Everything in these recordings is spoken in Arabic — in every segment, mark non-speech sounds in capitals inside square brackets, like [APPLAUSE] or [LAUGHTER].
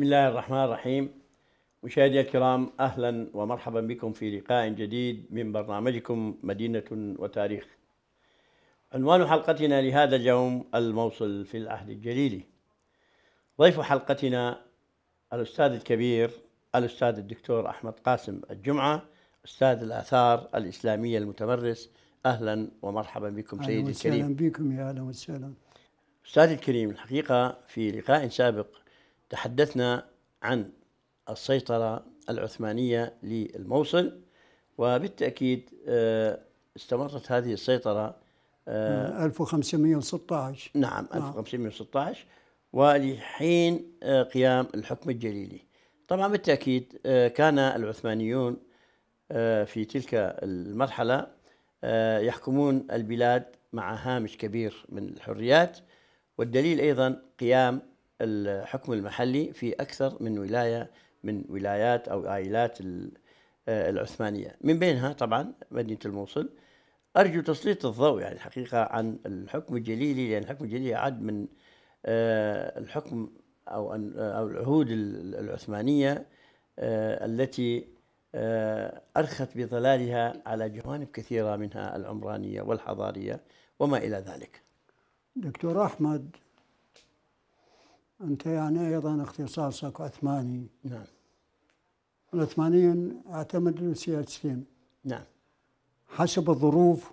بسم الله الرحمن الرحيم مشاهدي الكرام أهلا ومرحبا بكم في لقاء جديد من برنامجكم مدينة وتاريخ عنوان حلقتنا لهذا اليوم الموصل في العهد الجليلي ضيف حلقتنا الأستاذ الكبير الأستاذ الدكتور أحمد قاسم الجمعة أستاذ الآثار الإسلامية المتمرس أهلا ومرحبا بكم سيدي الكريم أهلا وسهلا بكم يا أهلا وسهلا أستاذي الكريم الحقيقة في لقاء سابق تحدثنا عن السيطرة العثمانية للموصل وبالتأكيد آه، استمرت هذه السيطرة 1516 آه، نعم 1516 نعم. ولحين قيام الحكم الجليلي طبعا بالتأكيد آه، كان العثمانيون في تلك المرحلة يحكمون البلاد مع هامش كبير من الحريات والدليل أيضا قيام الحكم المحلي في أكثر من ولاية من ولايات أو آيلات آه، العثمانية من بينها طبعا مدينة الموصل أرجو تسليط الضوء يعني الحقيقة عن الحكم الجليلي لأن يعني الحكم الجليلي عاد من آه، الحكم أو آه، أو العهود العثمانية التي أرخت بظلالها على جوانب كثيرة منها العمرانية والحضارية وما إلى ذلك دكتور أحمد أنت يعني أيضا اختصاصك عثماني نعم العثمانيين اعتمدوا سياستين نعم حسب الظروف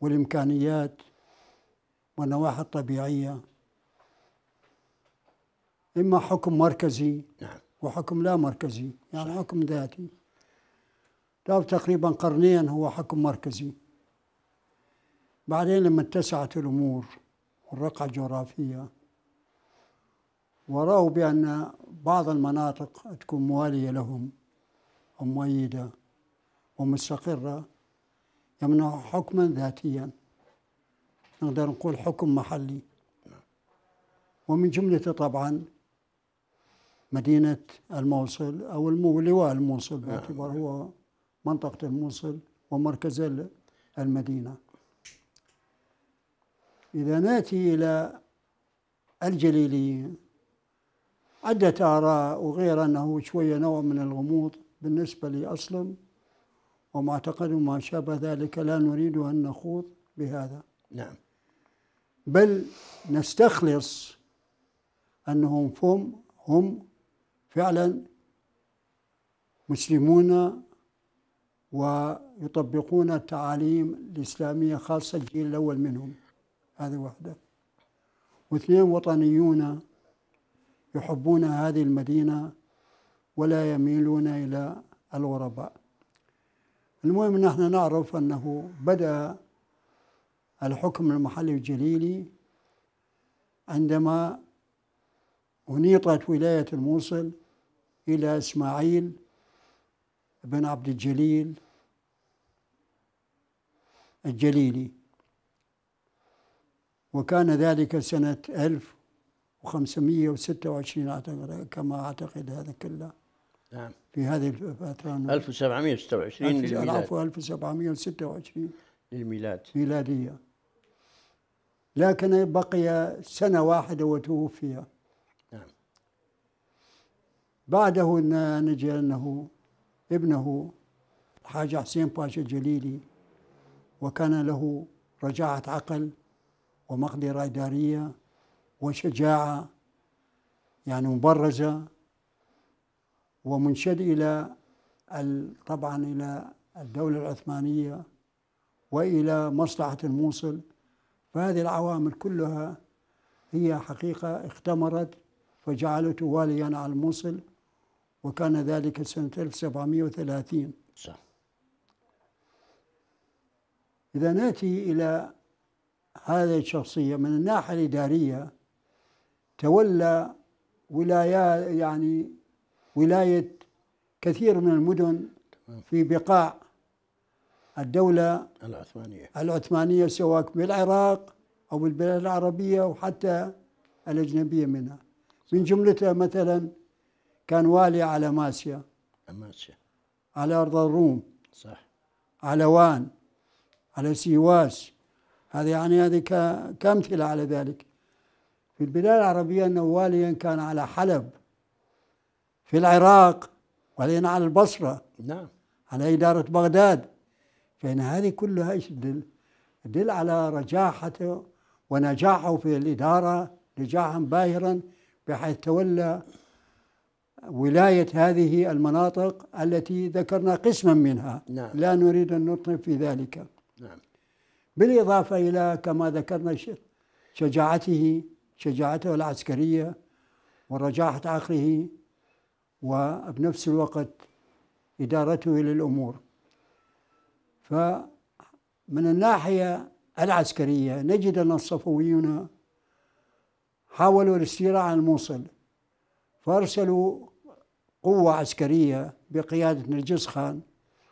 والإمكانيات والنواحي الطبيعية إما حكم مركزي نعم. وحكم لا مركزي يعني صح. حكم ذاتي له تقريبا قرنين هو حكم مركزي بعدين لما اتسعت الأمور والرقعة الجغرافية ورأوا بأن بعض المناطق تكون موالية لهم ومؤيدة ومستقرة يمنعوا حكما ذاتيا نقدر نقول حكم محلي ومن جملته طبعا مدينة الموصل أو لواء الموصل باعتبار نعم. هو منطقة الموصل ومركز المدينة إذا نأتي إلى الجليليين عدة آراء وغير أنه شوية نوع من الغموض بالنسبة أصلا وما اعتقد ما شابه ذلك لا نريد أن نخوض بهذا نعم بل نستخلص أنهم فهم هم فعلا مسلمون ويطبقون التعاليم الإسلامية خاصة الجيل الأول منهم هذه واحدة واثنين وطنيون يحبون هذه المدينة ولا يميلون إلى الغرباء المهم نحن نعرف أنه بدأ الحكم المحلي الجليلي عندما أنيطت ولاية الموصل إلى إسماعيل بن عبد الجليل الجليلي وكان ذلك سنة 1000 و526 اعتقد كما اعتقد هذا كله نعم في هذه الفتره 1726 للميلاد عفوا 1726 للميلاد ميلاديه لكن بقي سنه واحده وتوفي نعم بعده نجي انه ابنه الحاج حسين باشا الجليلي وكان له رجاعه عقل ومقدره اداريه وشجاعة يعني مبرزة ومنشد إلى طبعا إلى الدولة العثمانية وإلى مصلحة الموصل فهذه العوامل كلها هي حقيقة اختمرت فجعلته واليا على الموصل وكان ذلك سنة 1730 صح إذا نأتي إلى هذه الشخصية من الناحية الإدارية تولى ولايات يعني ولاية كثير من المدن في بقاع الدولة العثمانية العثمانية سواء بالعراق أو بالبلاد العربية وحتى الأجنبية منها من جملتها مثلا كان والي على ماسيا أماسيا على أرض الروم صح على وان على سيواس هذا يعني هذه كأمثلة على ذلك في البلاد العربية أنه واليا كان على حلب في العراق واليا على البصرة نعم على إدارة بغداد فإن هذه كلها إيش تدل؟ تدل على رجاحته ونجاحه في الإدارة نجاحا باهرا بحيث تولى ولاية هذه المناطق التي ذكرنا قسما منها نعم. لا نريد أن نطلب في ذلك نعم. بالإضافة إلى كما ذكرنا شجاعته شجاعته العسكرية ورجاحة عقله وبنفس الوقت إدارته للأمور فمن الناحية العسكرية نجد أن الصفويون حاولوا الاستيلاء على الموصل فأرسلوا قوة عسكرية بقيادة نرجس خان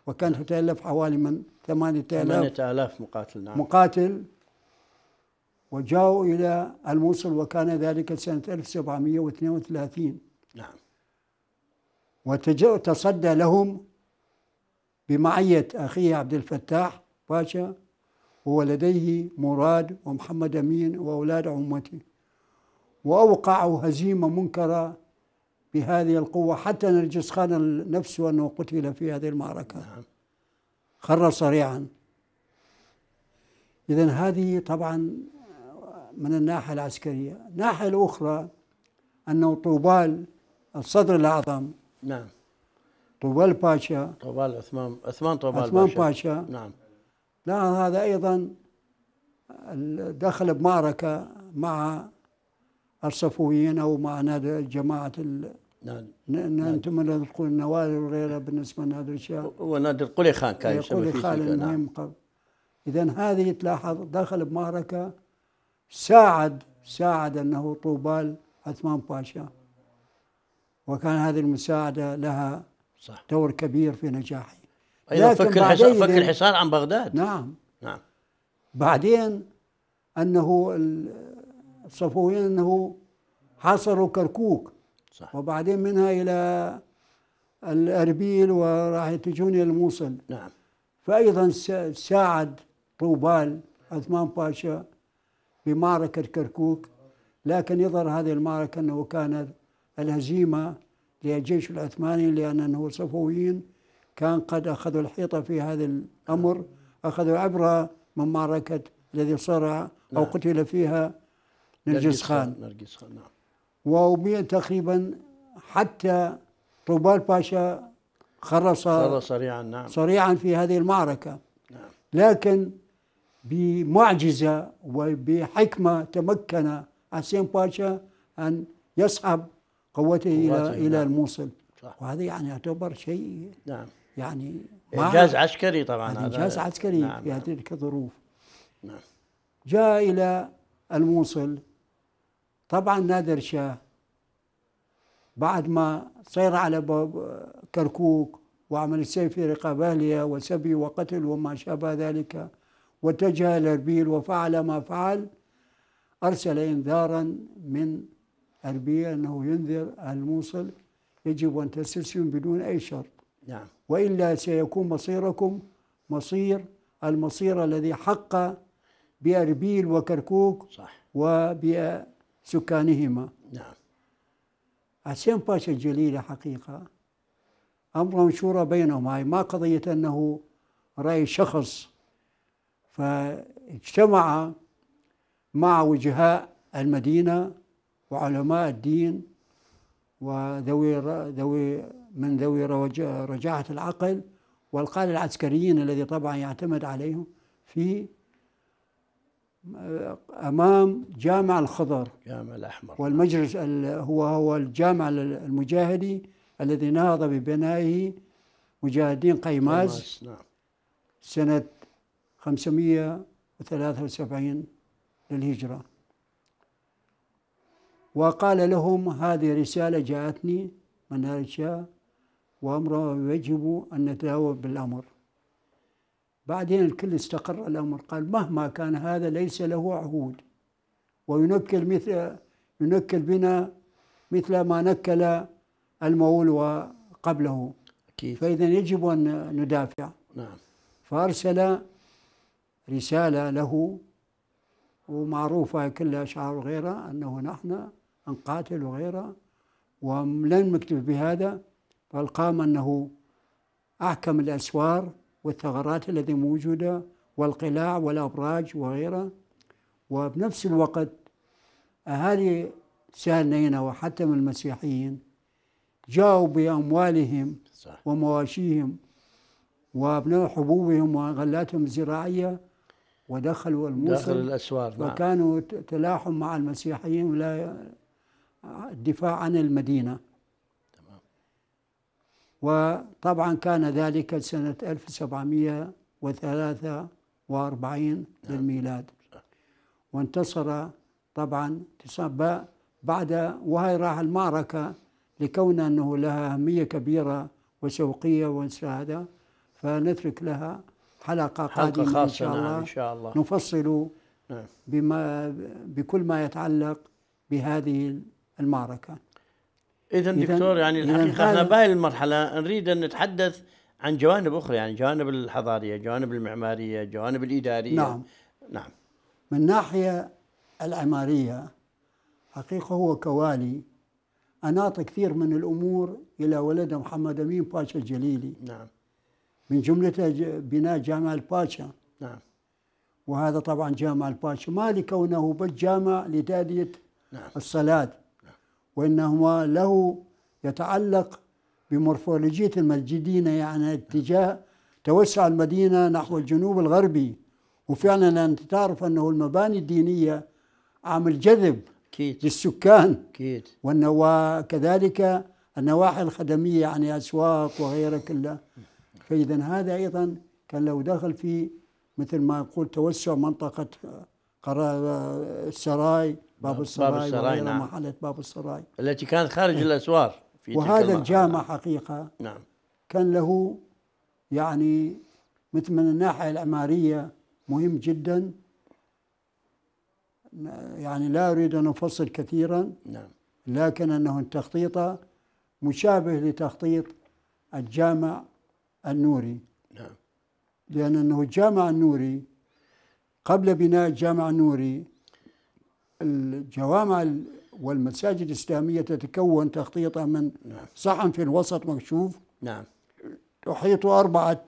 وكان تتألف حوالي من 8000 8000 مقاتل نعم مقاتل وجاءوا إلى الموصل وكان ذلك سنة 1732 نعم وتصدى لهم بمعية أخيه عبد الفتاح باشا وهو لديه مراد ومحمد أمين وأولاد عمته وأوقعوا هزيمة منكرة بهذه القوة حتى نرجس خان نفسه أنه قتل في هذه المعركة نعم. خر صريعا إذا هذه طبعا من الناحية العسكرية الناحية الأخرى أنه طوبال الصدر الأعظم نعم طوبال باشا طوبال عثمان عثمان طوبال عثمان باشا. باشا نعم لا هذا أيضا دخل بمعركة مع الصفويين أو مع نادر جماعة ال... نعم أنتم تقول النوادر وغيرها بالنسبة لنادر الشاه هو نادي قلي خان كان يسمي قلي خان نعم. إذا هذه تلاحظ دخل بمعركة ساعد ساعد أنه طوبال عثمان باشا وكان هذه المساعدة لها صح. دور كبير في نجاحه أيضا فك الحصار, فك الحصار عن بغداد نعم نعم بعدين أنه الصفويين أنه حاصروا كركوك صح. وبعدين منها إلى الأربيل وراح يتجون إلى الموصل نعم فأيضا ساعد طوبال عثمان باشا بمعركة كركوك لكن يظهر هذه المعركة أنه كانت الهزيمة للجيش العثماني لأنه صفويين كان قد أخذوا الحيطة في هذا الأمر أخذوا عبرة من معركة الذي صارع أو نعم. قتل فيها نرجس خان نرجس خان نعم وأبيع تقريبا حتى طوبال باشا خرص خرص صريعا نعم صريعا في هذه المعركة نعم لكن بمعجزة وبحكمة تمكن حسين باشا أن يسحب قوته إلى إلى نعم. الموصل صح. وهذا يعني يعتبر شيء نعم يعني إنجاز عسكري طبعا هذا إنجاز عسكري نعم. في هذه نعم. الظروف نعم جاء إلى الموصل طبعا نادر شاه بعد ما صير على باب كركوك وعمل السيف في رقاب أهلها وسبي وقتل وما شابه ذلك واتجه أربيل وفعل ما فعل أرسل إنذارا من أربيل أنه ينذر الموصل يجب أن تستسلم بدون أي شرط نعم. وإلا سيكون مصيركم مصير المصير الذي حق بأربيل وكركوك صح. وبسكانهما نعم حسين باشا الجليلة حقيقة أمر مشورة بينهم هاي ما قضية أنه رأي شخص فاجتمع مع وجهاء المدينة وعلماء الدين وذوي ذوي من ذوي رجاعة العقل والقادة العسكريين الذي طبعا يعتمد عليهم في آه، امام جامع الخضر جامع الاحمر والمجلس هو هو الجامع المجاهدي الذي نهض ببنائه مجاهدين قيماز نعم. سنه 573 للهجرة وقال لهم هذه رسالة جاءتني من هذا وأمره يجب أن نتداوى بالأمر بعدين الكل استقر الأمر قال مهما كان هذا ليس له عهود وينكل مثل ينكل بنا مثل ما نكل المول وقبله أكيد. فإذا يجب أن ندافع نعم. فأرسل رسالة له ومعروفة كلها شعار وغيرها أنه نحن نقاتل وغيرها ولن نكتف بهذا فالقام أنه أحكم الأسوار والثغرات التي موجودة والقلاع والأبراج وغيرها وبنفس الوقت أهالي سهلنا وحتى من المسيحيين جاءوا بأموالهم صح. ومواشيهم وأبناء حبوبهم وغلاتهم الزراعية ودخلوا الموصل داخل الأسوار نعم. وكانوا تلاحم مع المسيحيين ولا الدفاع عن المدينة تمام. وطبعا كان ذلك سنة 1743 نعم. للميلاد وانتصر طبعا بعد وهي راح المعركة لكون أنه لها أهمية كبيرة وشوقية وسعادة فنترك لها حلقة قادمة حلقة خاصة إن شاء نعم، الله, نعم إن شاء الله نفصل نعم بما بكل ما يتعلق بهذه المعركة إذا دكتور يعني الحقيقة احنا بهذه المرحلة نريد أن نتحدث عن جوانب أخرى يعني جوانب الحضارية جوانب المعمارية جوانب الإدارية نعم نعم من ناحية العمارية حقيقة هو كوالي أناط كثير من الأمور إلى ولده محمد أمين باشا الجليلي نعم من جملته بناء جامع الباشا نعم وهذا طبعا جامع الباشا ما لكونه بالجامع لتأدية نعم. الصلاة نعم. وإنما له يتعلق بمورفولوجية المسجدين يعني اتجاه توسع المدينة نحو الجنوب الغربي وفعلا أنت تعرف أنه المباني الدينية عامل جذب كيت. للسكان كيت. وكذلك النواحي الخدمية يعني أسواق وغيرها كلها فإذا هذا أيضا كان له دخل في مثل ما يقول توسع منطقة آه، قرار آه، نعم، السراي باب السراي, باب السراي نعم. محلة باب السراي التي كانت خارج إيه. الأسوار في وهذا الجامع حقيقة نعم كان له يعني مثل من الناحية العمارية مهم جدا يعني لا أريد أن أفصل كثيرا نعم لكن أنه تخطيطه مشابه لتخطيط الجامع النوري نعم لأن أنه الجامع النوري قبل بناء الجامع النوري الجوامع والمساجد الإسلامية تتكون تخطيطا من نعم. صحن في الوسط مكشوف نعم تحيط أربعة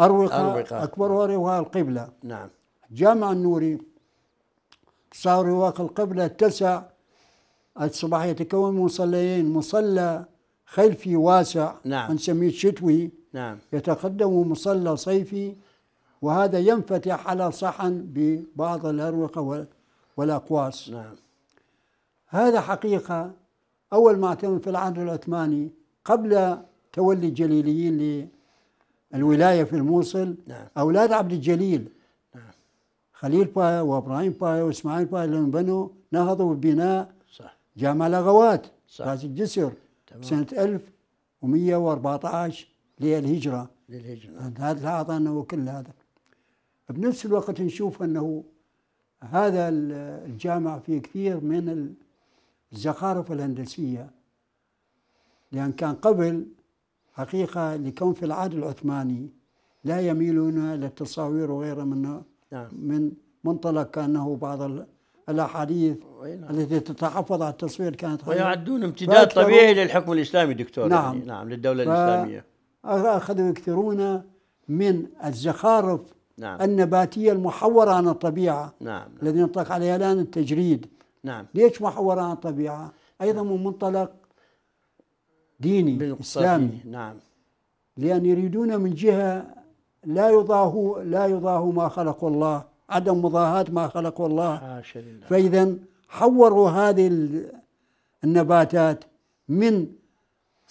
أروقة, أروقة. أكبرها رواق القبلة نعم جامع النوري صار رواق القبلة اتسع الصباح يتكون من مصليين مصلى خلفي واسع نعم نسميه شتوي نعم يتقدم مصلى صيفي وهذا ينفتح على صحن ببعض الأروقة والأقواس نعم هذا حقيقة أول ما تم في العهد العثماني قبل تولي الجليليين للولاية في الموصل نعم. أولاد عبد الجليل نعم. خليل بايا وإبراهيم بايا وإسماعيل بايا لأن بنوا نهضوا ببناء صح. جامع الأغوات صح. الجسر تمام. سنة 1114 للهجرة للهجرة هذا العطاء أنه كل هذا بنفس الوقت نشوف أنه هذا الجامع فيه كثير من الزخارف الهندسية لأن كان قبل حقيقة لكون في العهد العثماني لا يميلون للتصاوير وغيرها من نعم. من منطلق كأنه بعض الأحاديث نعم. التي تتحفظ على التصوير كانت ويعدون امتداد طبيعي للحكم الإسلامي دكتور نعم, يعني نعم للدولة الإسلامية أخذوا يكثرون من الزخارف نعم. النباتية المحورة عن الطبيعة نعم. نعم. الذي ينطلق عليها الآن التجريد نعم. ليش محورة عن الطبيعة أيضا نعم. من منطلق ديني إسلامي نعم. لأن يريدون من جهة لا يضاه لا يضاه ما خلق الله عدم مضاهاة ما خلق الله فإذا حوروا هذه النباتات من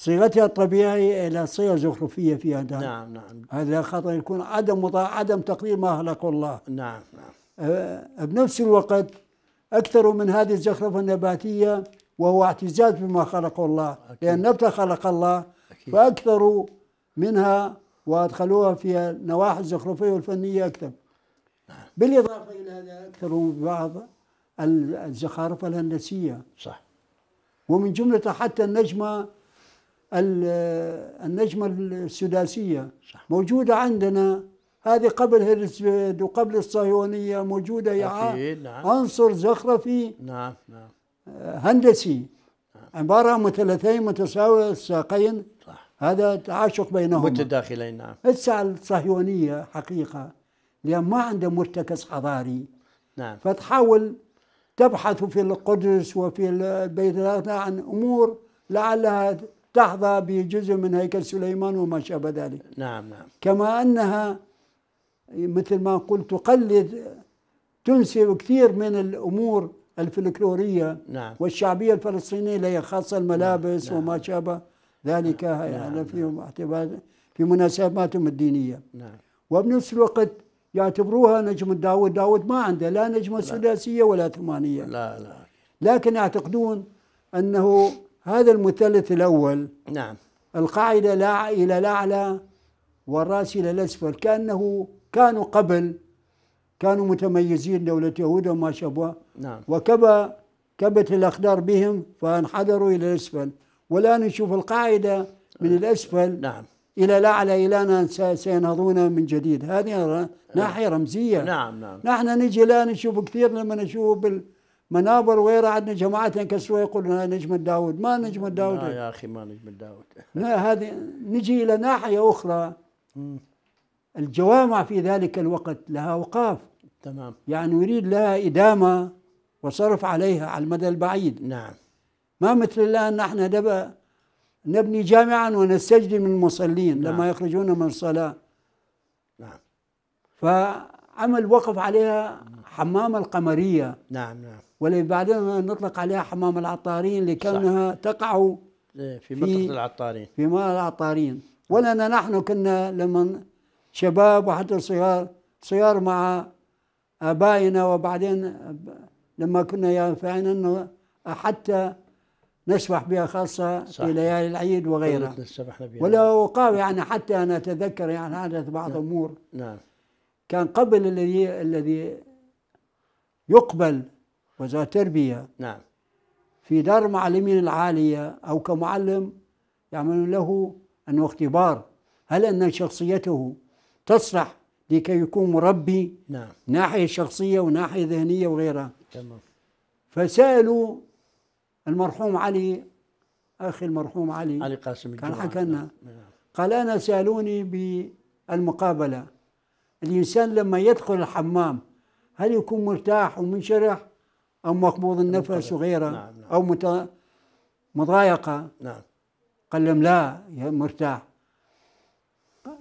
صيغتها الطبيعية إلى صيغة زخرفية فيها هذا نعم نعم هذا خطأ يكون عدم مطاع عدم تقدير ما أهلك الله نعم نعم أه، بنفس الوقت أكثر من هذه الزخرفة النباتية وهو اعتزاز بما خلقه الله أكيد. لأن نبتة خلق الله أكيد. فأكثروا منها وأدخلوها في النواحي الزخرفية والفنية أكثر نعم. بالإضافة إلى هذا من بعض الزخارف الهندسية صح ومن جملة حتى النجمة النجمة السداسية صح. موجودة عندنا هذه قبل هيرسفيد وقبل الصهيونية موجودة يا نعم. عنصر زخرفي نعم نعم آه، هندسي نعم. عبارة عن مثلثين متساوي الساقين صح. هذا تعاشق بينهما متداخلين نعم هسه الصهيونية حقيقة لأن ما عندها مرتكز حضاري نعم فتحاول تبحث في القدس وفي البيت عن أمور لعلها تحظى بجزء من هيكل سليمان وما شابه ذلك نعم نعم كما أنها مثل ما قلت تقلد تنسب كثير من الأمور الفلكلورية نعم. والشعبية الفلسطينية اللي هي خاصة الملابس نعم. نعم. وما شابه ذلك نعم. يعني في نعم. اعتبار في مناسباتهم الدينية نعم. وبنفس الوقت يعتبروها نجم داود داود ما عنده لا نجمة سداسيه ثلاثية ولا ثمانية لا لا لكن يعتقدون أنه هذا المثلث الأول نعم القاعدة لا إلى الأعلى والرأس إلى الأسفل كأنه كانوا قبل كانوا متميزين دولة يهود وما شابه نعم وكبا كبت الأقدار بهم فانحدروا إلى الأسفل والآن نشوف القاعدة من الأسفل نعم إلى الأعلى إلى أن سينهضون من جديد هذه ناحية رمزية نعم نعم نحن نجي الآن نشوف كثير لما نشوف بال منابر وغيرة عندنا جماعات ينكسروا يقولوا نجم الداود ما نجم الداود لا يا اخي ما نجم الداود لا هذه نجي الى ناحيه اخرى الجوامع في ذلك الوقت لها اوقاف تمام يعني يريد لها ادامه وصرف عليها على المدى البعيد نعم ما مثل الان نحن نبني جامعا ونستجدي من المصلين نعم. لما يخرجون من الصلاه نعم فعمل وقف عليها حمام القمريه نعم نعم واللي بعدين نطلق عليها حمام العطارين لكونها تقع إيه، في, في منطقة العطارين في ماء العطارين ولنا نحن كنا لما شباب وحتى صغار صغار مع آبائنا وبعدين لما كنا ينفعنا أنه حتى نسبح بها خاصة صح. في ليالي العيد وغيرها ولو قال يعني حتى أنا أتذكر يعني حدث بعض نعم. الأمور نعم. نعم. كان قبل الذي الذي يقبل وزارة التربية نعم في دار المعلمين العالية أو كمعلم يعمل له أنه اختبار هل أن شخصيته تصلح لكي يكون مربي نعم ناحية شخصية وناحية ذهنية وغيرها تمام فسألوا المرحوم علي أخي المرحوم علي علي قاسم كان حكى لنا نعم. قال أنا سألوني بالمقابلة الإنسان لما يدخل الحمام هل يكون مرتاح ومنشرح أو مخبوض النفس وغيره نعم نعم. أو مت... مضايقة نعم قال لهم لا يا مرتاح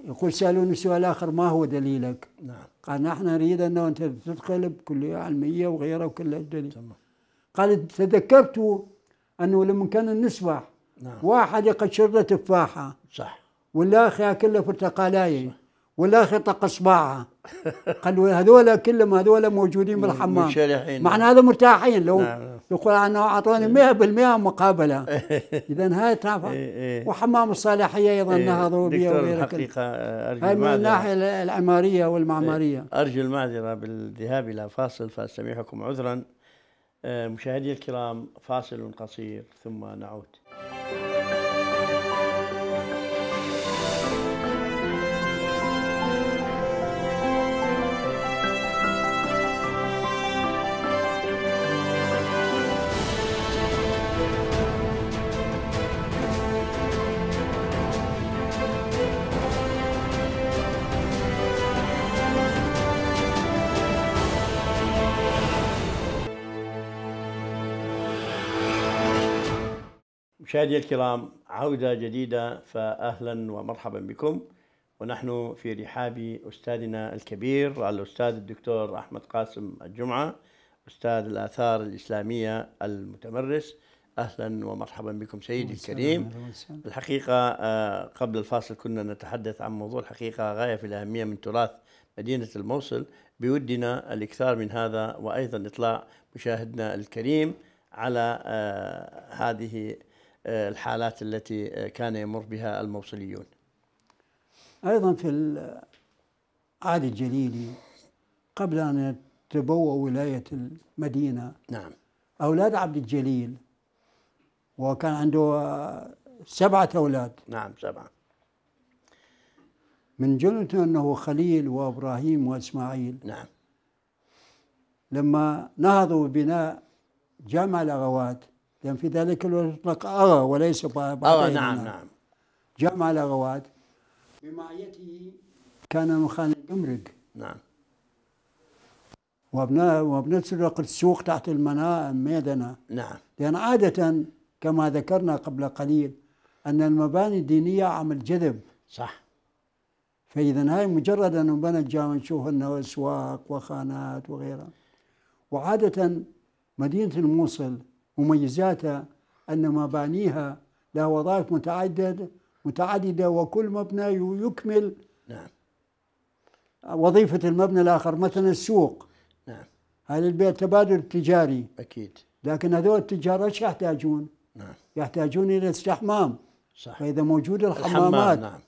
يقول سألوني سؤال آخر ما هو دليلك؟ نعم قال نحن نريد أنه أنت تدخل بكلية علمية وغيره وكل الدليل قال تذكرت أنه لما كان نسبح نعم واحد يقشر له تفاحة صح والآخر ياكل له برتقالاية والآخر يطق إصبعها قالوا هذول كلهم هذول موجودين بالحمام معنى هذا مرتاحين لو نعم. يقول انا اعطوني 100% إيه. مقابله [LAUGHS] إيه. اذا هاي تنافع إيه، وحمام الصالحيه ايضا نهضوا ضوئيه دكتور الحقيقه ارجو هاي من الناحيه العماريه والمعماريه ارجو المعذره بالذهاب الى فاصل فاستميحكم عذرا آه، مشاهدي الكرام فاصل قصير ثم نعود مشاهدي الكرام عودة جديدة فأهلا ومرحبا بكم ونحن في رحاب أستاذنا الكبير الأستاذ الدكتور أحمد قاسم الجمعة أستاذ الآثار الإسلامية المتمرس أهلا ومرحبا بكم سيدي الكريم الحقيقة آه، قبل الفاصل كنا نتحدث عن موضوع الحقيقة غاية في الأهمية من تراث مدينة الموصل بودنا الإكثار من هذا وأيضا إطلاع مشاهدنا الكريم على آه، هذه الحالات التي كان يمر بها الموصليون أيضا في العهد الجليلي قبل أن تبوأ ولاية المدينة نعم أولاد عبد الجليل وكان عنده سبعة أولاد نعم سبعة من جملته أنه خليل وإبراهيم وإسماعيل نعم لما نهضوا ببناء جامع الأغوات لأن في ذلك الوقت يطلق أغا وليس أغا نعم نعم جمع الأغوات بمعيته كان من خان نعم وابناء سرق السوق تحت المناء ميدنا نعم لأن عادة كما ذكرنا قبل قليل أن المباني الدينية عمل جذب صح فإذا هاي مجرد أنه بنى الجامع نشوف أنه أسواق وخانات وغيرها وعادة مدينة الموصل مميزاتها أن مبانيها لها وظائف متعددة متعددة وكل مبنى يكمل نعم وظيفة المبنى الآخر مثلا السوق نعم هل البيت تبادل التجاري أكيد لكن هذول التجار ايش يحتاجون؟ نعم يحتاجون إلى استحمام صح فإذا موجود الحمامات الحمام نعم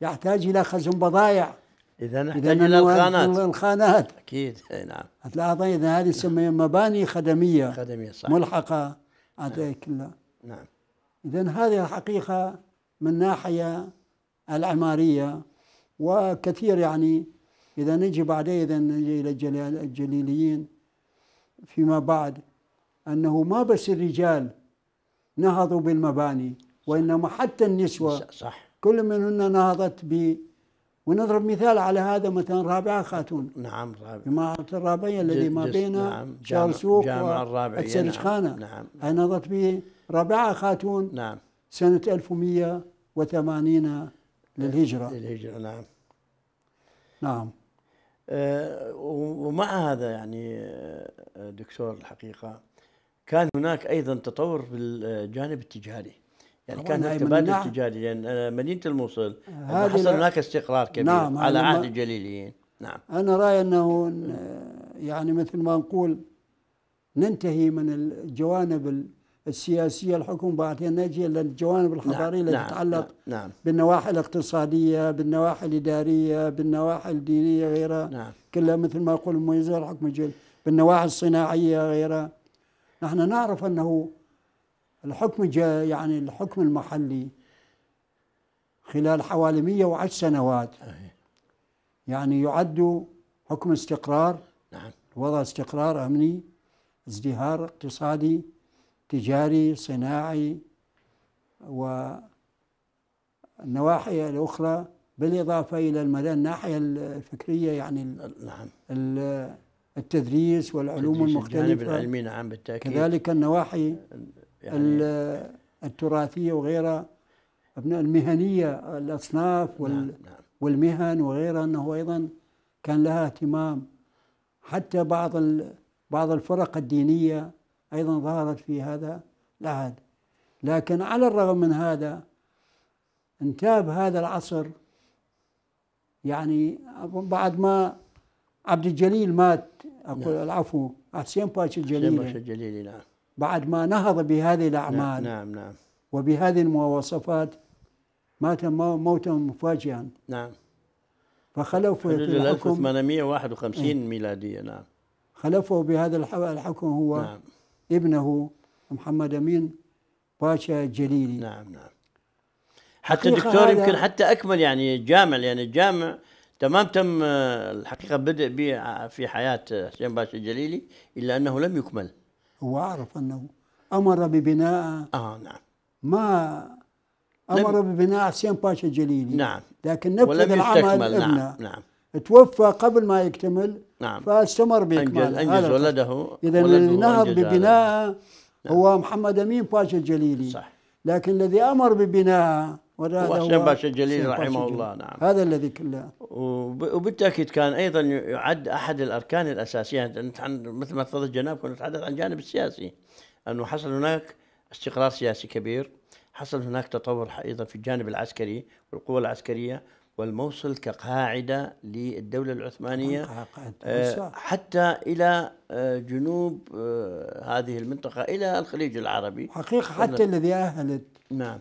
يحتاج إلى خزن بضائع إذا نحتاج إلى الخانات الخانات أكيد نعم تلاحظ إذا هذه تسمى مباني خدمية خدمية صح ملحقة نعم. كلها نعم إذا هذه الحقيقة من ناحية العمارية وكثير يعني إذا نجي بعدين إذا نجي إلى الجليليين فيما بعد أنه ما بس الرجال نهضوا بالمباني وإنما حتى النسوة صح كل منهن نهضت ب ونضرب مثال على هذا مثلا رابعة خاتون نعم رابعة جماعة الرابعية الذي ما بين نعم شارع سوق جامعة الرابعية نعم خانة نعم أنضت به رابعة خاتون نعم سنة 1180 للهجرة للهجرة نعم نعم آه، ومع هذا يعني آه، دكتور الحقيقة كان هناك أيضا تطور بالجانب التجاري يعني كان نعم. تجاري لان مدينه الموصل حصل هناك استقرار كبير نعم على عهد الجليليين نعم انا رايي انه آه، يعني مثل ما نقول ننتهي من الجوانب السياسيه الحكم بعدين نجي الى الجوانب الحضاريه نعم التي نعم، تتعلق نعم نعم بالنواحي الاقتصاديه، بالنواحي الاداريه، بالنواحي الدينيه غيرها نعم كلها مثل ما يقول مميزات الحكم الجليلي بالنواحي الصناعيه غيرها نحن نعرف انه الحكم جاء يعني الحكم المحلي خلال حوالي 110 سنوات يعني يعد حكم استقرار نعم وضع استقرار أمني ازدهار اقتصادي تجاري صناعي و النواحي الأخرى بالإضافة إلى الناحية الفكرية يعني نعم التدريس والعلوم المختلفة الجانب العلمي نعم بالتأكيد كذلك النواحي يعني التراثية وغيرها أبناء المهنية الأصناف نعم، وال نعم نعم والمهن وغيرها أنه أيضا كان لها اهتمام حتى بعض بعض الفرق الدينية أيضا ظهرت في هذا العهد لكن على الرغم من هذا انتاب هذا العصر يعني بعد ما عبد الجليل مات أقول نعم. العفو حسين باشا الجليلي حسين باشا الجليلي نعم بعد ما نهض بهذه نعم، الأعمال نعم نعم وبهذه المواصفات مات موتا مفاجئا نعم فخلفوا في الحكم 1851 إيه؟ ميلادية نعم خلفه بهذا الحكم هو نعم. ابنه محمد أمين باشا الجليلي نعم نعم حتى الدكتور يمكن حتى أكمل يعني الجامع يعني الجامع تمام تم آه، الحقيقة بدأ به في حياة حسين باشا الجليلي إلا أنه لم يكمل هو أعرف أنه أمر ببناء آه نعم ما أمر نعم. ببناء حسين باشا الجليلي نعم لكن نفذ العمل نعم ابنه نعم توفى قبل ما يكتمل نعم فاستمر بإكماله أنجز, أنجز ولده إذا الذي نهض ببناء نعم. هو محمد أمين باشا الجليلي صح لكن الذي أمر ببناء وحسين باشا الجليل رحمه الله نعم هذا الذي كله وبالتاكيد كان ايضا يعد احد الاركان الاساسيه يعني مثل ما تفضل جنابكم نتحدث عن الجانب السياسي انه حصل هناك استقرار سياسي كبير حصل هناك تطور ايضا في الجانب العسكري والقوى العسكريه والموصل كقاعده للدوله العثمانيه آه، حتى الى آه، جنوب آه، هذه المنطقه الى الخليج العربي حقيقه حتى الذي اهلت نعم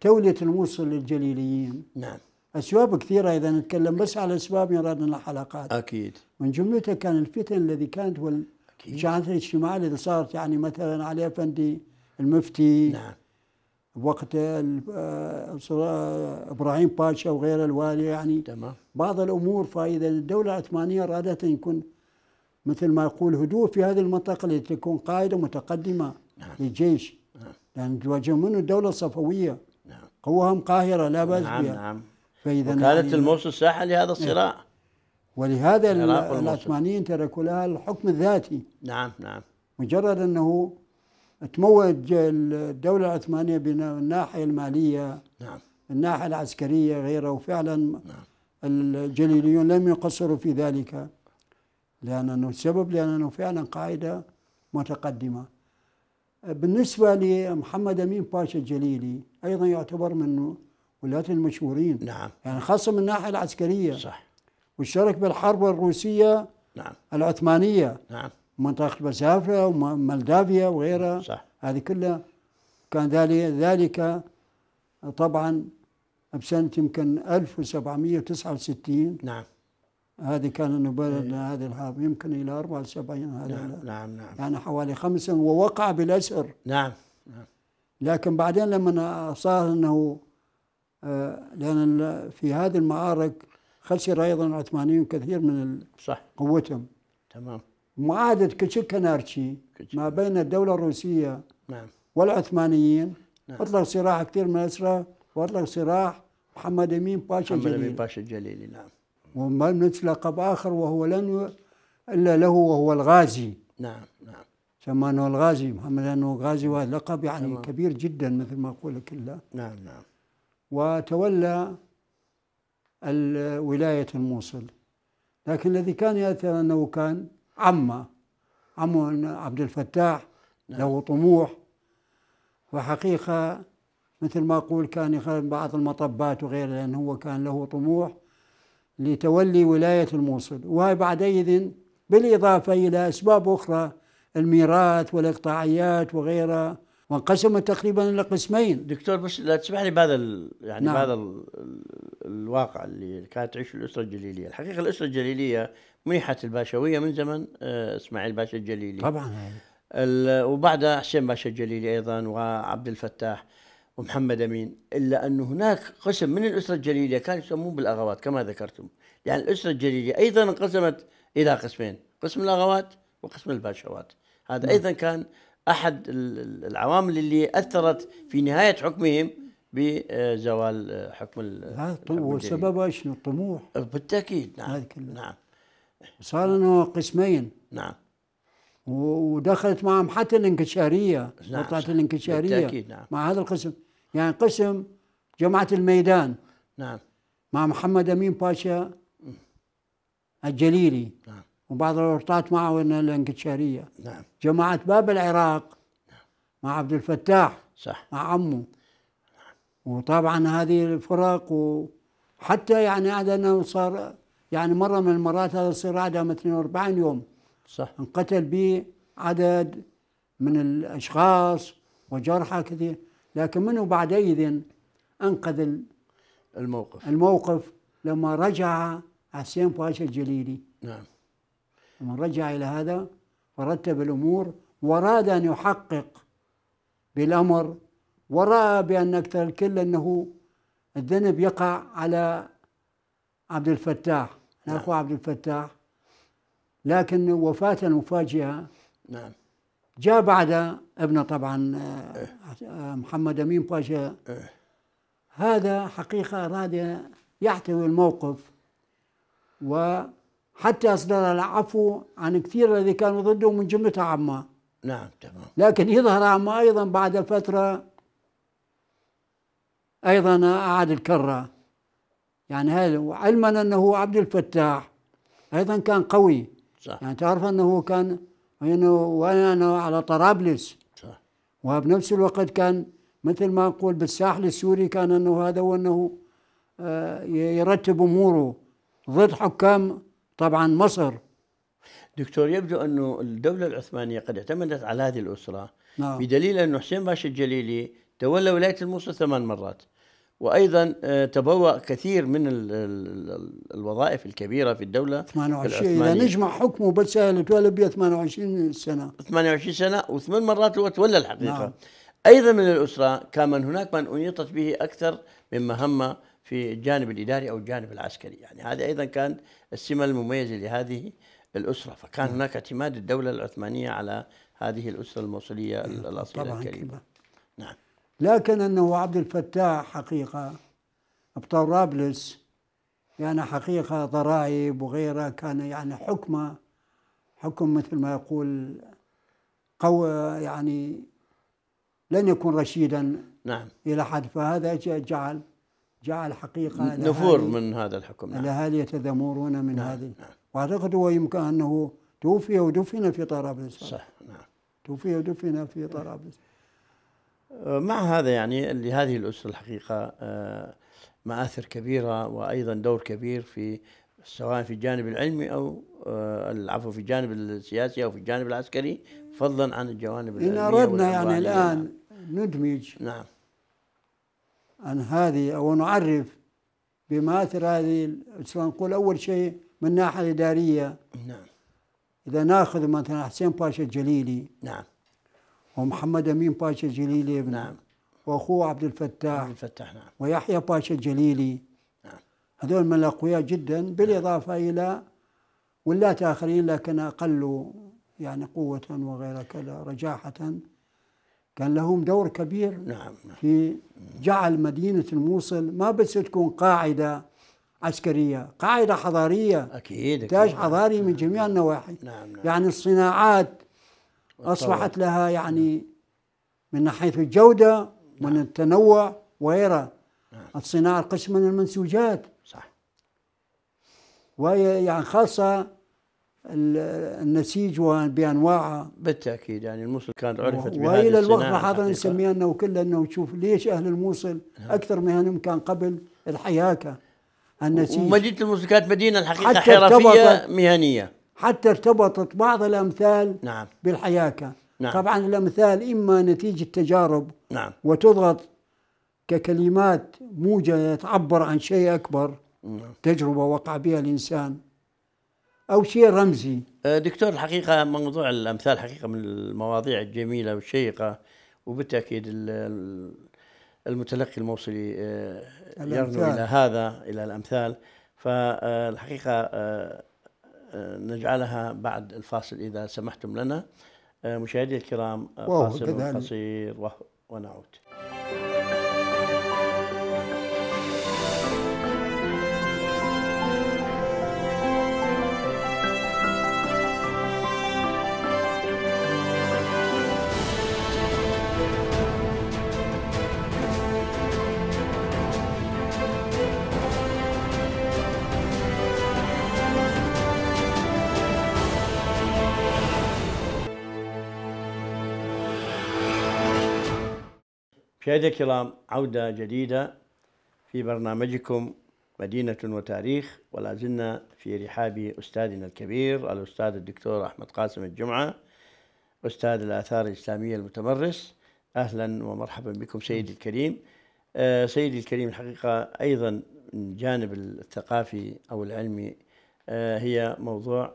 تولية الموصل للجليليين نعم أسباب كثيرة إذا نتكلم بس على أسباب يراد لنا حلقات أكيد من جملتها كان الفتن الذي كانت والجعانات الاجتماعية التي صارت يعني مثلا علي أفندي المفتي نعم وقت آه، آه، ابراهيم باشا وغيره الوالي يعني تمام بعض الامور فاذا الدوله العثمانيه ارادت ان يكون مثل ما يقول هدوء في هذه المنطقه لتكون قاعده متقدمه نعم. للجيش نعم. لان تواجه منه الدوله الصفويه قوهم قاهرة لا بأس نعم بها نعم فإذا وكانت الموصل ساحة لهذا إيه. الصراع نعم. ولهذا العثمانيين تركوا لها الحكم الذاتي نعم نعم مجرد أنه تموج الدولة العثمانية بالناحية المالية نعم الناحية العسكرية غيره وفعلا نعم. الجليليون لم يقصروا في ذلك لأنه السبب لأنه فعلا قاعدة متقدمة بالنسبة لمحمد أمين باشا الجليلي أيضا يعتبر من ولاة المشهورين نعم يعني خاصة من الناحية العسكرية صح واشترك بالحرب الروسية نعم العثمانية نعم منطقة بسافرة ومالدافيا وغيرها صح هذه كلها كان ذلك طبعا بسنة يمكن 1769 نعم هذه كان نبالة إيه. هذه الحرب يمكن إلى 74 هذا نعم, نعم نعم يعني حوالي خمس ووقع بالأسر نعم نعم لكن بعدين لما صار أنه آه، لأن في هذه المعارك خسر أيضا العثمانيون كثير من صح قوتهم تمام معاهدة نارتشي ما بين الدولة الروسية نعم والعثمانيين نعم. أطلق سراح كثير من الأسرى وأطلق سراح محمد أمين باشا الجليلي محمد أمين باشا الجليلي نعم ومملت لقب آخر وهو لن إلا له وهو الغازي نعم نعم سمانه الغازي محمد لأنه غازي ولقب يعني نعم. كبير جدا مثل ما أقول لك الله نعم نعم وتولى ولاية الموصل لكن الذي كان يأثر أنه كان عمه عمه عبد الفتاح نعم. له طموح وحقيقة مثل ما أقول كان يخرج بعض المطبات وغيره لأن هو كان له طموح لتولي ولاية الموصل وبعدئذ بالإضافة إلى أسباب أخرى الميراث والإقطاعيات وغيرها وانقسمت تقريبا الى قسمين دكتور بس لا تسمح لي بهذا يعني نعم. بهذا ال الواقع اللي كانت تعيشه الاسره الجليليه، الحقيقه الاسره الجليليه منحت الباشويه من زمن آه، اسماعيل باشا الجليلي طبعا وبعدها حسين باشا الجليلي ايضا وعبد الفتاح ومحمد امين الا انه هناك قسم من الاسره الجليله كان يسمون بالاغوات كما ذكرتم يعني الاسره الجليله ايضا انقسمت الى قسمين قسم الاغوات وقسم الباشوات هذا نعم. ايضا كان احد العوامل اللي اثرت في نهايه حكمهم بزوال آه، حكم هذا سببه شنو الطموح بالتاكيد نعم نعم صار انه قسمين نعم ودخلت معهم حتى الانكشاريه نعم وطلعت الانكشاريه بالتأكيد نعم مع هذا القسم يعني قسم جماعه الميدان نعم مع محمد امين باشا الجليلي نعم وبعض الورطات معه الانكشاريه نعم جماعه باب العراق نعم مع عبد الفتاح صح مع عمه نعم وطبعا هذه الفرق وحتى يعني انه صار يعني مره من المرات هذا الصراع دام 42 يوم صح انقتل به عدد من الاشخاص وجرحى كثير لكن منه بعدئذ انقذ الموقف الموقف لما رجع حسين باشا الجليلي نعم لما رجع الى هذا ورتب الامور واراد ان يحقق بالامر وراى بان اكثر الكل انه الذنب يقع على عبد الفتاح نعم. اخو عبد الفتاح لكن وفاة مفاجئة نعم جاء بعد ابنه طبعا إيه. آه، محمد أمين باشا إيه. هذا حقيقة أراد يحتوي الموقف وحتى أصدر العفو عن كثير الذي كانوا ضده من جملتها عمه نعم تمام لكن يظهر عمه أيضا بعد فترة أيضا أعاد الكرة يعني هذا علما أنه عبد الفتاح أيضا كان قوي صح. يعني تعرف أنه كان أنه وأنا على طرابلس صح. وبنفس الوقت كان مثل ما نقول بالساحل السوري كان أنه هذا وأنه آه، يرتب أموره ضد حكام طبعا مصر دكتور يبدو أنه الدولة العثمانية قد اعتمدت على هذه الأسرة نعم. بدليل أنه حسين باشا الجليلي تولى ولاية الموصل ثمان مرات وايضا آه، تبوا كثير من الوظائف الكبيره في الدوله 28 اذا نجمع حكمه بس سهل يعني تولى به 28 سنه 28 سنه وثمان مرات هو تولى الحقيقه نعم. ايضا من الاسره كان من هناك من انيطت به اكثر من مهمه في الجانب الاداري او الجانب العسكري يعني هذا ايضا كان السمه المميزه لهذه الاسره فكان نعم. هناك اعتماد الدوله العثمانيه على هذه الاسره الموصليه الاصيله الكريمه طبعا نعم لكن أنه عبد الفتاح حقيقة أبطال رابلس يعني حقيقة ضرائب وغيره كان يعني حكمه حكم مثل ما يقول قوى يعني لن يكون رشيدا نعم إلى حد فهذا جعل جعل حقيقة نفور من هذا الحكم نعم الأهالي يتذمرون من نعم. هذه نعم. وأعتقد هو يمكن أنه توفي ودفن في طرابلس صح نعم توفي ودفن في طرابلس مع هذا يعني لهذه الأسرة الحقيقة آه، مآثر كبيرة وأيضا دور كبير في سواء في الجانب العلمي أو آه، العفو في الجانب السياسي أو في الجانب العسكري فضلا عن الجوانب إن أردنا يعني الآن ندمج نعم عن هذه أو نعرف بمآثر هذه الأسرة نقول أول شيء من الناحية الإدارية نعم إذا ناخذ مثلا حسين باشا الجليلي نعم ومحمد أمين باشا الجليلي ابن نعم وأخوه عبد الفتاح عبد الفتاح نعم ويحيى باشا الجليلي نعم هذول من الأقوياء جدا بالإضافة إلى ولاة آخرين لكن أقل يعني قوة وغير كذا رجاحة كان لهم دور كبير نعم،, نعم في جعل مدينة الموصل ما بس تكون قاعدة عسكرية قاعدة حضارية أكيد, أكيد تاج حضاري من نعم، جميع نعم. النواحي نعم نعم يعني الصناعات أصبحت لها يعني نعم. من ناحيه الجودة ومن نعم. التنوع وغيرها نعم. الصناعة قسم من المنسوجات صح وهي يعني خاصة النسيج بانواعه بالتاكيد يعني الموصل كانت عرفت بهذه والى الوقت الحاضر نسميها انه كله انه نشوف ليش اهل الموصل اكثر من كان قبل الحياكه النسيج ومدينه الموصل كانت مدينه الحقيقه حرفيه مهنيه حتى ارتبطت بعض الأمثال نعم. بالحياكة نعم. طبعا الأمثال إما نتيجة تجارب نعم. وتضغط ككلمات موجزة تعبر عن شيء أكبر نعم. تجربة وقع بها الإنسان أو شيء رمزي أه، دكتور الحقيقة موضوع الأمثال حقيقة من المواضيع الجميلة والشيقة وبالتأكيد المتلقي الموصلي أه، يرنو إلى هذا إلى الأمثال فالحقيقة نجعلها بعد الفاصل إذا سمحتم لنا آه، مشاهدي الكرام آه، فاصل قصير ونعود مشاهدي الكرام عودة جديدة في برنامجكم مدينة وتاريخ ولا زلنا في رحاب أستاذنا الكبير الأستاذ الدكتور أحمد قاسم الجمعة أستاذ الآثار الإسلامية المتمرس أهلا ومرحبا بكم سيدي الكريم آه، سيدي الكريم الحقيقة أيضا من جانب الثقافي أو العلمي آه، هي موضوع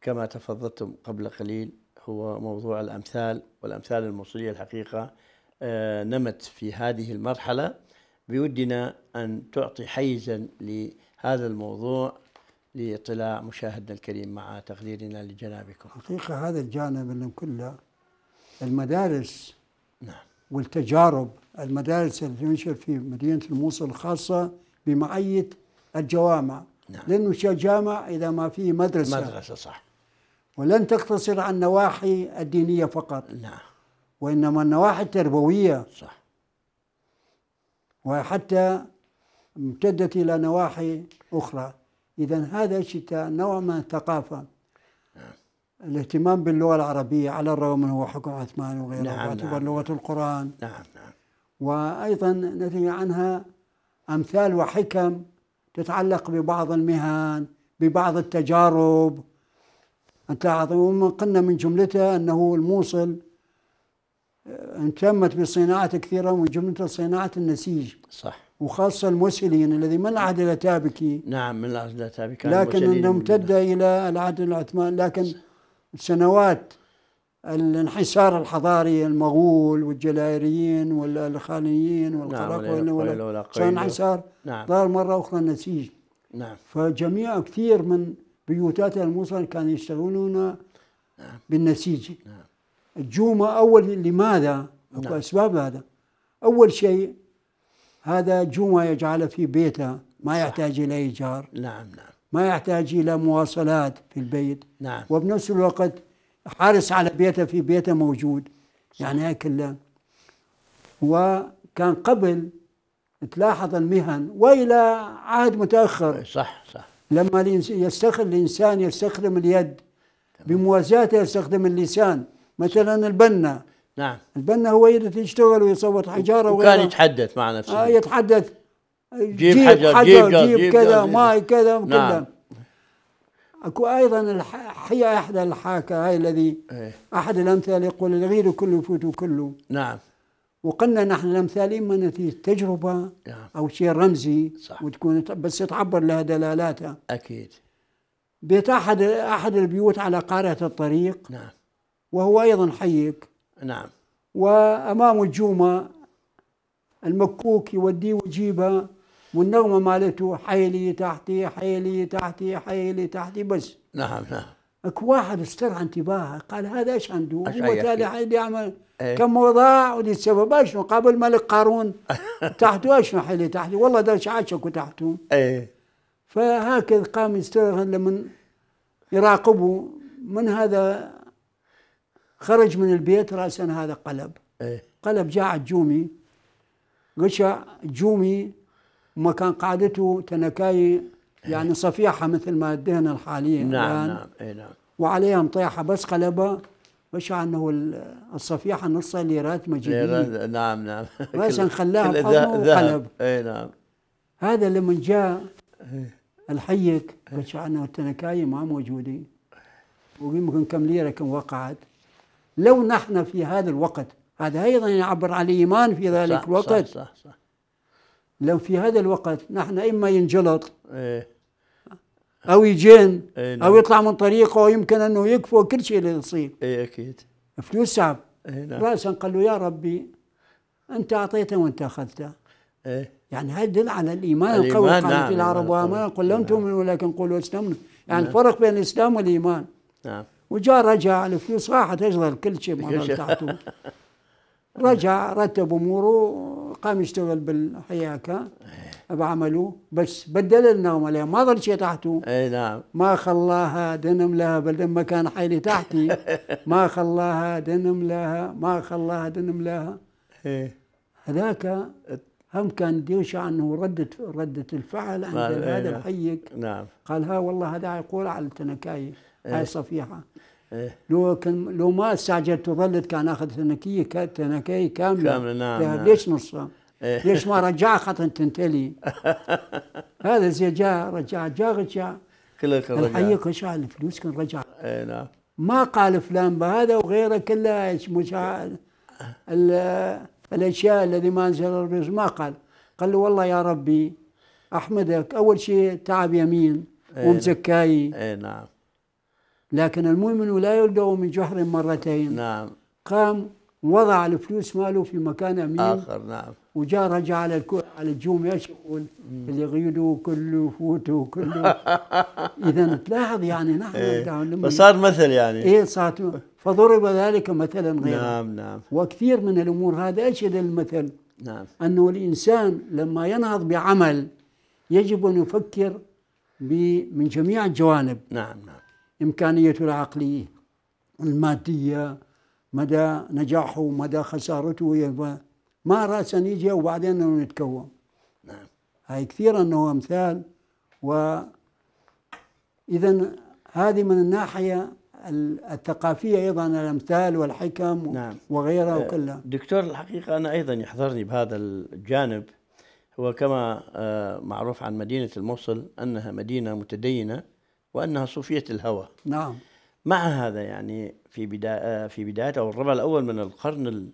كما تفضلتم قبل قليل هو موضوع الأمثال والأمثال المصرية الحقيقة آه، نمت في هذه المرحلة بودنا أن تعطي حيزا لهذا الموضوع لاطلاع مشاهدنا الكريم مع تقديرنا لجنابكم حقيقة هذا الجانب اللي كله المدارس نعم والتجارب المدارس اللي تنشر في مدينة الموصل الخاصة بمعية الجوامع نعم. لأنه الجامع جامع إذا ما فيه مدرسة مدرسة صح ولن تقتصر على النواحي الدينية فقط نعم وإنما النواحي التربوية صح وحتى امتدت إلى نواحي أخرى إذا هذا الشتاء نوع من الثقافة نعم. الاهتمام باللغة العربية على الرغم من هو حكم عثمان وغيره نعم نعم لغة نعم. القرآن نعم نعم وأيضا نتج عنها أمثال وحكم تتعلق ببعض المهن ببعض التجارب أن تلاحظوا ومن قلنا من جملتها أنه الموصل اهتمت بصناعة كثيرة ومن جملتها صناعة النسيج صح وخاصة الموسلين الذي من العهد الأتابكي نعم من العهد الأتابكي لكن أنه امتد إلى العهد العثماني لكن سنوات الانحسار الحضاري المغول والجلائريين والخاليين والقراقين نعم انحسار نعم. ظهر مرة أخرى النسيج نعم فجميع كثير من بيوتات الموصل كانوا يشتغلون نعم. بالنسيج نعم. الجومة أول لماذا؟ أكو نعم. أسباب هذا أول شيء هذا جومة يجعله في بيته ما يحتاج إلى إيجار نعم نعم ما يحتاج إلى مواصلات في البيت نعم وبنفس الوقت حارس على بيته في بيته موجود يعني هاي كلها وكان قبل تلاحظ المهن والى عهد متاخر صح صح لما يستخدم الإنسان يستخدم اليد بموازاته يستخدم اللسان مثلا البنا نعم البنا هو يده يشتغل ويصوت حجاره وكان يتحدث مع نفسه آه يتحدث جيب, جيب حجر, حجر جيب, جيب, جيب كذا ماي كذا نعم كدا. اكو ايضا هي احدى الحاكه هاي الذي إيه. احد الامثله يقول الغير كله يفوت كله نعم وقلنا نحن الامثالين من نتيجه تجربه نعم. او شيء رمزي صح. وتكون بس تعبر لها دلالاتها اكيد بيت احد احد البيوت على قارعه الطريق نعم وهو ايضا حيك نعم وامامه الجومه المكوك يوديه ويجيبها والنغمه مالته حيلي تحتي حيلي تحتي حيلي تحتي بس نعم نعم اكو واحد استرعى انتباهه قال هذا ايش عنده؟ هو كان يعمل ايه؟ كم وضاع ولسبب شنو قابل ملك قارون [LAUGHS] تحته اشنو حيله تحته والله ده عاشقوا تحته ايه فهكذا قام يسترعى لما يراقبه من هذا خرج من البيت راسا هذا قلب ايه قلب جاء جومي قشع جومي مكان قعدته تنكاي يعني صفيحة مثل ما الدهن الحالية نعم يعني نعم اي نعم وعليها مطيحة بس قلبها مش عنه الصفيحة نصها ليرات مجيدية نعم نعم [LAUGHS] بس نخلاها قلب اي نعم هذا لما جاء الحيك بس عنه التنكاية ما موجودين ويمكن كم ليرة كم وقعت لو نحن في هذا الوقت هذا أيضا يعبر عن الإيمان في ذلك صح الوقت صح صح صح لو في هذا الوقت نحن إما ينجلط إيه او يجن ايه نعم. او يطلع من طريقه ويمكن انه يكفو كل شيء اللي يصير اي اكيد فلوس صعب ايه نعم. راسا قال له يا ربي انت اعطيته وانت اخذته ايه يعني هذا دل على الايمان القوي قال نعم،, نعم العرب وما قل لم نعم. تؤمنوا ولكن قولوا اسلمنا يعني نعم. الفرق بين الاسلام والايمان نعم وجاء رجع الفلوس راحت اجرى كل شيء مره تحته [LAUGHS] رجع رتب اموره قام يشتغل بالحياكه إيه. بعمله بس بدل النوم عليه ما ظل شيء تحته اي نعم ما خلاها دنم لها بل لما كان حيلي تحتي [LAUGHS] ما خلاها دنم لها ما خلاها دنم لها هذاك هم كان ديوش عنه ردة ردة الفعل عند هذا نعم. الحيك نعم قال ها والله هذا يقول على التنكاية هاي صفيحة إيه. لو كان لو ما استعجلت وظلت كان اخذ تنكيه تنكيه كامله كامله نعم, نعم ليش نصها؟ إيه؟ ليش ما [LAUGHS] رجع خطا تنتلي؟ [LAUGHS] هذا زي جاء رجع جاء رجع كلك رجع الحقيقه شاع الفلوس كان رجع اي نعم ما قال فلان بهذا وغيره كلها مش الاشياء الذي ما انزل الرزق ما قال قال له والله يا ربي احمدك اول شيء تعب يمين إيه. ومزكاي اي نعم لكن المؤمن لا يلدغ من جحر مرتين نعم قام وضع الفلوس ماله في مكان امين اخر نعم وجاء رجع على الكو... على الجوم ايش يقول؟ اللي غيدوا كله فوتوا كله [LAUGHS] اذا تلاحظ يعني نحن إيه. فصار مثل يعني ايه صار فضرب ذلك مثلا غيره نعم نعم وكثير من الامور هذا ايش المثل نعم انه الانسان لما ينهض بعمل يجب ان يفكر من جميع الجوانب نعم نعم إمكانيته العقلية المادية مدى نجاحه ومدى خسارته ما رأسا يجي وبعدين أنه يتكون نعم هاي كثير أنه أمثال و إذا هذه من الناحية الثقافية أيضا الأمثال والحكم نعم. وغيرها آه، وكلها دكتور الحقيقة أنا أيضا يحضرني بهذا الجانب هو كما آه، معروف عن مدينة الموصل أنها مدينة متدينة وأنها صوفية الهوى نعم مع هذا يعني في بداية في بداية أو الربع الأول من القرن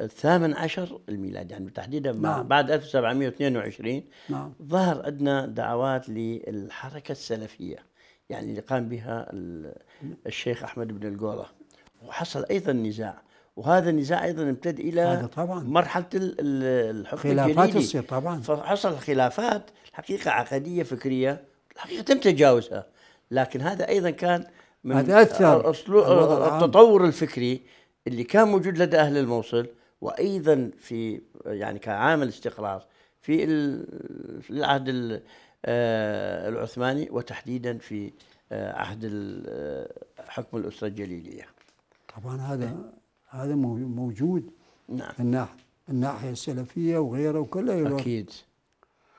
الثامن عشر الميلادي يعني تحديدا نعم. بعد 1722 نعم. ظهر ادنى دعوات للحركة السلفية يعني اللي قام بها الشيخ أحمد بن القوره وحصل أيضا نزاع وهذا النزاع ايضا امتد الى هذا طبعا مرحله الحكم خلافات الجليدي طبعا فحصل خلافات حقيقه عقديه فكريه الحقيقه تم تجاوزها لكن هذا ايضا كان من هذا أثر التطور الفكري اللي كان موجود لدى اهل الموصل وايضا في يعني كعامل استقرار في العهد آه، العثماني وتحديدا في آه، عهد آه، حكم الاسره الجليليه. طبعا هذا هذا موجود نعم الناحيه الناحيه السلفيه وغيره وكلها أيوة. اكيد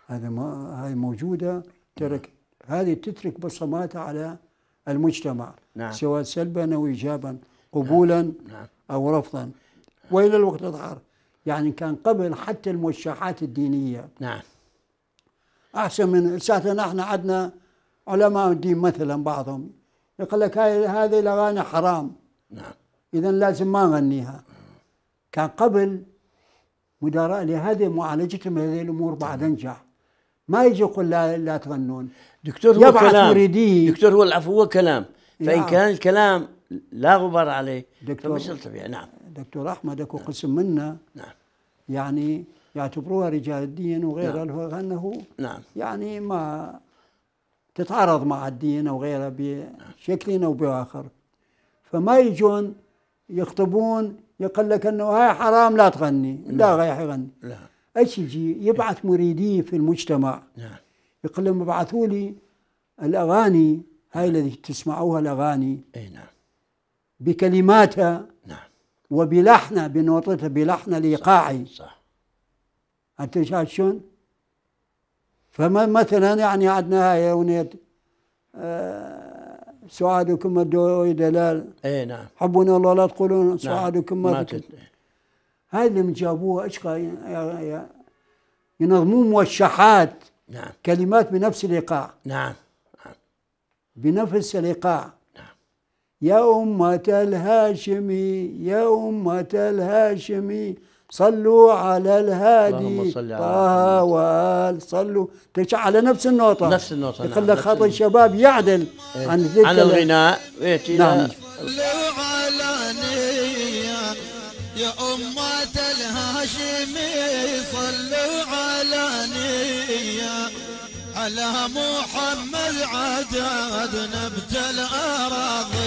هذا ما هاي موجوده ترك نعم. هذه تترك بصماتها على المجتمع نعم. سواء سلبا أو إيجابا نعم. قبولا نعم. نعم. أو رفضا وإلى الوقت الحاضر يعني كان قبل حتى الموشحات الدينية نعم أحسن من ساعتها نحن عندنا علماء الدين مثلا بعضهم يقول لك هذه الأغاني حرام نعم إذا لازم ما نغنيها كان قبل مداراة لهذه معالجتهم هذه الأمور بعد نجح ما يجي يقول لا لا تغنون دكتور هو يبعث كلام مريديه دكتور هو العفو هو كلام فإن نعم. كان الكلام لا غبار عليه دكتور فمش طبيعي نعم دكتور أحمد أكو نعم. قسم منا نعم يعني يعتبروها رجال الدين وغيره نعم. لأنه نعم يعني ما تتعارض مع الدين او غيره بشكل أو بآخر فما يجون يخطبون يقول لك انه هاي حرام لا تغني لا, نعم. لا غير يغني لا ايش يجي يبعث مريديه في المجتمع نعم يقول لهم ابعثوا لي الاغاني هاي التي تسمعوها الاغاني اي نعم بكلماتها نعم وبلحنها بنوطتها بلحنها الايقاعي صح, صح. انت شايف شلون؟ فمثلا يعني عندنا هاي اغنيه آه سعادكم مدعو دلال اي نعم حبنا الله لا تقولون نعم. سعادكم نعم. ماتت هاي اللي من جابوها ايش ينظمون موشحات نعم كلمات بنفس الايقاع نعم بنفس الايقاع نعم. يا أمة الهاشمي يا أمة الهاشمي صلوا على الهادي صل طه وآل صلوا على نفس النوطة نفس النوطة يقول نعم، لك خاطر الشباب يعدل إيه. عن ذلك عن الغناء ويأتي إيه، نعم. على نية يا أمة على محمد عدد نبت الأراضي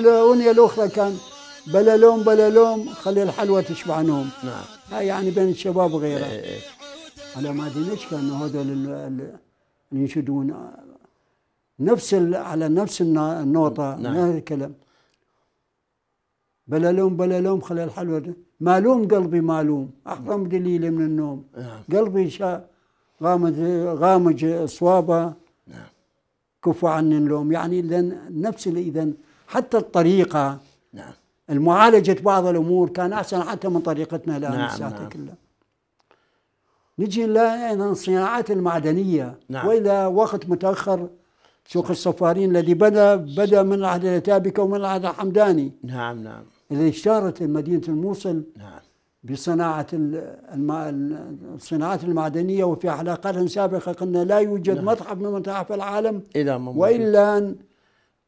الاغنيه الاخرى كان بلا لوم بلا لوم خلي الحلوه نوم نعم هاي يعني بين الشباب وغيره على إيه، إيه. ما ادري ليش كانوا هذول اللي ينشدون نفس على نفس النوطة نعم. الكلام بلا لوم بلا لوم خلي الحلوة مالوم قلبي مالوم أحرم دليلي من النوم نعم. قلبي شا غامج غامج صوابه نعم. كفوا عني اللوم يعني اذا نفس إذا حتى الطريقة نعم. المعالجة بعض الأمور كان أحسن حتى من طريقتنا الآن نعم. نعم. كلها نجي إلى الصناعات المعدنية نعم. وإلى وقت متأخر سوق الصفارين الذي بدا بدا من عهد الاتابكه ومن عهد الحمداني نعم نعم الذي اشتهرت مدينه الموصل نعم بصناعة الصناعات المعدنية وفي حلقات سابقة قلنا لا يوجد نعم. متحف من متاحف العالم إلى ممكن. وإلا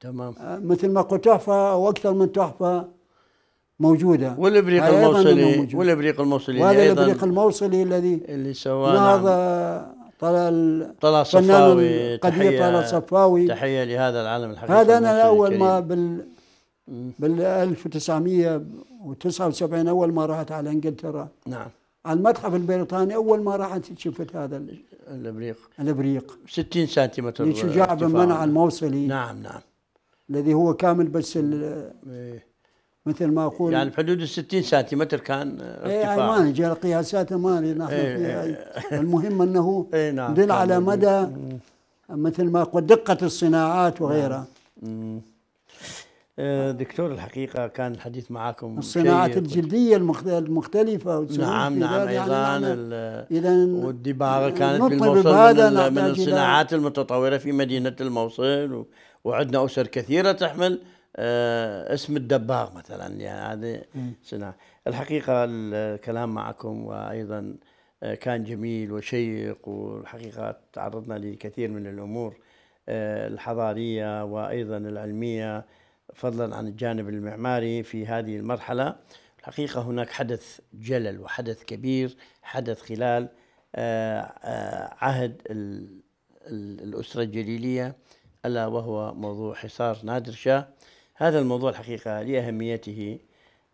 تمام آه، مثل ما قلت تحفة أو أكثر من تحفة موجودة والإبريق الموصلي والإبريق الموصلي وهذا الإبريق الموصلي الذي اللي سواه نعم. طلال طلال صفاوي تحية طلال صفاوي تحية لهذا العالم الحقيقي هذا أنا أول ما بال بال 1979 أول ما رحت على إنجلترا نعم على المتحف البريطاني أول ما رحت شفت هذا الإبريق الإبريق 60 سنتيمتر لشجاع بن منع الموصلي نعم نعم الذي هو كامل بس ال... إيه. مثل ما اقول يعني بحدود ال 60 سنتيمتر كان إيه، يعني ارتفاع اي ما نجي القياسات ما نحن إيه،, إيه المهم انه [LAUGHS] إيه، نعم دل على مدى مثل ما اقول دقه الصناعات وغيرها نعم. دكتور الحقيقة كان الحديث معكم الصناعات الجلدية المختلفة نعم نعم يعني أيضا إذا والدباغة كانت بالموصل من, من الصناعات المتطورة في مدينة الموصل وعندنا أسر كثيرة تحمل آه، اسم الدباغ مثلا يعني هذه الحقيقه الكلام معكم وايضا آه، كان جميل وشيق والحقيقه تعرضنا لكثير من الامور آه، الحضاريه وايضا العلميه فضلا عن الجانب المعماري في هذه المرحله الحقيقه هناك حدث جلل وحدث كبير حدث خلال عهد الاسره الجليليه الا وهو موضوع حصار نادر شاه هذا الموضوع الحقيقة لأهميته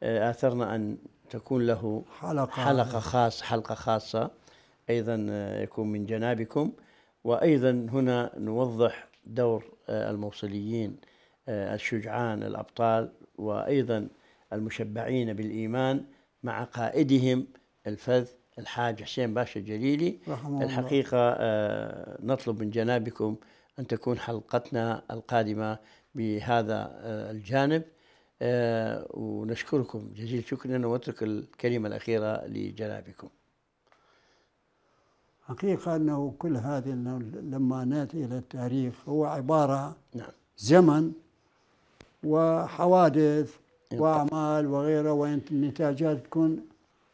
آه، آثرنا أن تكون له حلقة, حلقة خاصة حلقة خاصة أيضا آه، يكون من جنابكم وأيضا هنا نوضح دور آه، الموصليين الشجعان الأبطال وأيضا المشبعين بالإيمان مع قائدهم الفذ الحاج حسين باشا الجليلي رحمه الحقيقة الله. نطلب من جنابكم أن تكون حلقتنا القادمة بهذا آه، الجانب آه، ونشكركم جزيل شكرا واترك الكلمه الاخيره لجنابكم. حقيقه انه كل هذه لما ناتي الى التاريخ هو عباره نعم. زمن وحوادث واعمال وغيرها ونتاجات تكون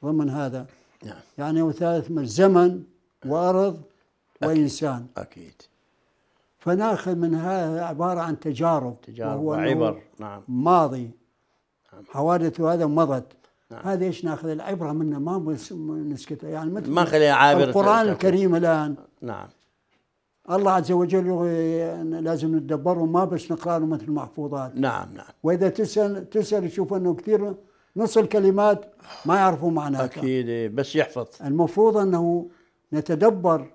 ضمن هذا نعم. يعني وثالث من زمن وارض وانسان أكيد. اكيد فناخذ من هذا عبارة عن تجارب تجارب وعبر نعم ماضي نعم. حوادث هذا مضت نعم. هذا ايش ناخذ العبرة منه ما نسكتها يعني مثل ما خليها عابر القرآن الكريم الآن نعم الله عز وجل لازم نتدبره ما بس نقرأ له مثل المحفوظات نعم نعم وإذا تسأل تسأل تشوف أنه كثير نص الكلمات ما يعرفوا معناها أكيد إيه، بس يحفظ المفروض أنه نتدبر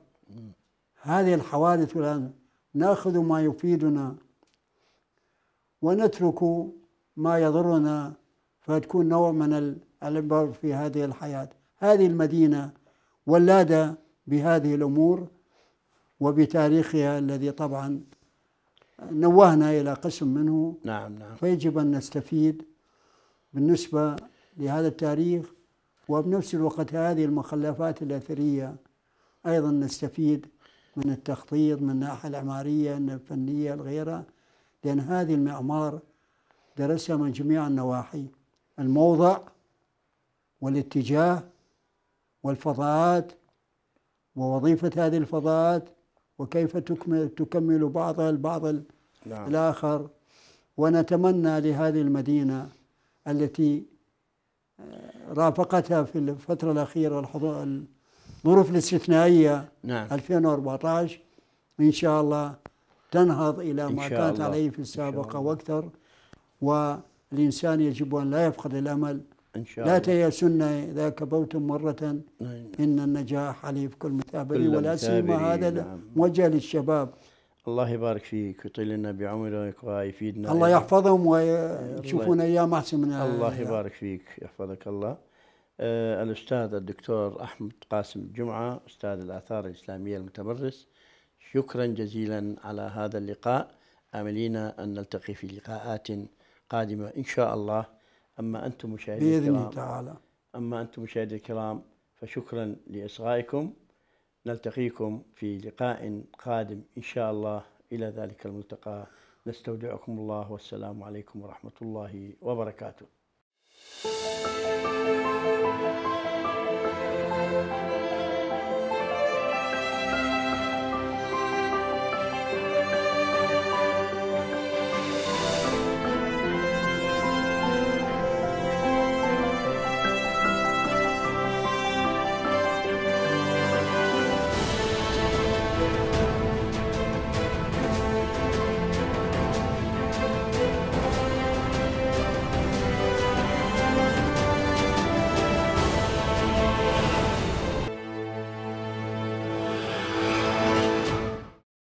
هذه الحوادث والآن ناخذ ما يفيدنا ونترك ما يضرنا فتكون نوع من العبر في هذه الحياة هذه المدينة ولادة بهذه الأمور وبتاريخها الذي طبعا نوهنا إلى قسم منه نعم نعم فيجب أن نستفيد بالنسبة لهذا التاريخ وبنفس الوقت هذه المخلفات الأثرية أيضا نستفيد من التخطيط من الناحية العمارية الفنية الغيرة لأن هذه المعمار درسها من جميع النواحي الموضع والاتجاه والفضاءات ووظيفة هذه الفضاءات وكيف تكمل تكمل بعضها البعض نعم. الآخر ونتمنى لهذه المدينة التي آه، رافقتها في الفترة الأخيرة الحضور ظروف الاستثنائية نعم 2014 إن شاء الله تنهض إلى ما كانت عليه في السابقة وأكثر والإنسان يجب أن لا يفقد الأمل إن شاء لا تيأسن إذا كبوتم مرة نعم. إن النجاح حليف كل مثابري ولا سيما هذا نعم. موجه للشباب الله يبارك فيك ويطيل لنا بعمرك ويفيدنا الله يحفظهم ويشوفون أيام أحسن من الله يبارك فيك يحفظك الله آه، الأستاذ الدكتور أحمد قاسم الجمعة أستاذ الآثار الإسلامية المتمرس شكرا جزيلا على هذا اللقاء أملينا أن نلتقي في لقاءات قادمة إن شاء الله أما أنتم مشاهدي الكرام بإذن تعالى أما أنتم مشاهدي الكرام فشكرا لإصغائكم نلتقيكم في لقاء قادم إن شاء الله إلى ذلك الملتقى نستودعكم الله والسلام عليكم ورحمة الله وبركاته